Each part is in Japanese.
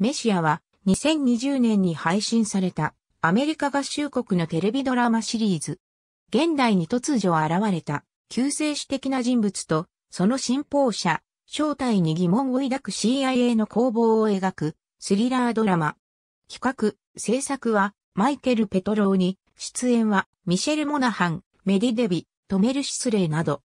メシアは2020年に配信されたアメリカ合衆国のテレビドラマシリーズ。現代に突如現れた救世主的な人物とその信奉者、正体に疑問を抱く CIA の攻防を描くスリラードラマ。企画、制作はマイケル・ペトローニ、出演はミシェル・モナハン、メディ・デビ、トメル・シスレイなど。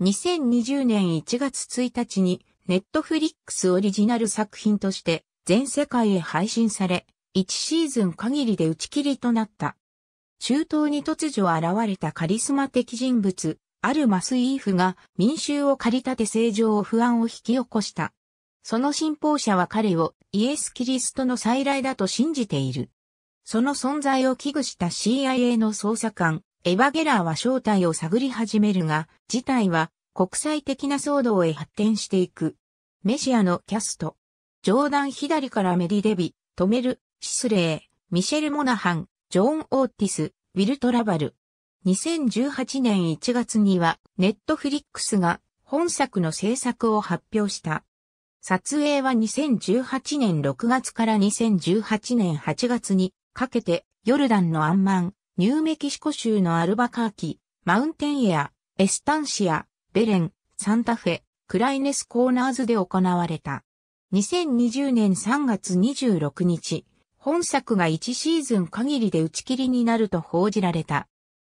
2020年1月1日にネットフリックスオリジナル作品として全世界へ配信され、1シーズン限りで打ち切りとなった。中東に突如現れたカリスマ的人物、アルマスイーフが民衆を駆り立て正常を不安を引き起こした。その信奉者は彼をイエス・キリストの再来だと信じている。その存在を危惧した CIA の捜査官、エヴァ・ゲラーは正体を探り始めるが、事態は国際的な騒動へ発展していく。メシアのキャスト。上段左からメリデビ、トメル、シスレー、ミシェル・モナハン、ジョーン・オーティス、ウィル・トラバル。2018年1月には、ネットフリックスが本作の制作を発表した。撮影は2018年6月から2018年8月にかけて、ヨルダンのアンマン、ニューメキシコ州のアルバカーキ、マウンテンエア、エスタンシア、ベレン、サンタフェ、クライネスコーナーズで行われた。2020年3月26日、本作が1シーズン限りで打ち切りになると報じられた。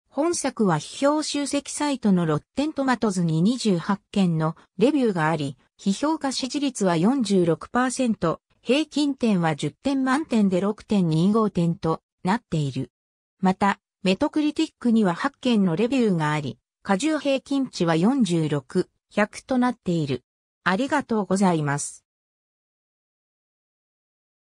本作は批評集積サイトのロッテントマトズに28件のレビューがあり、批評家支持率は46%、平均点は10点満点で6.25点となっている。また、メトクリティックには8件のレビューがあり、過重平均値は46、100となっている。ありがとうございます。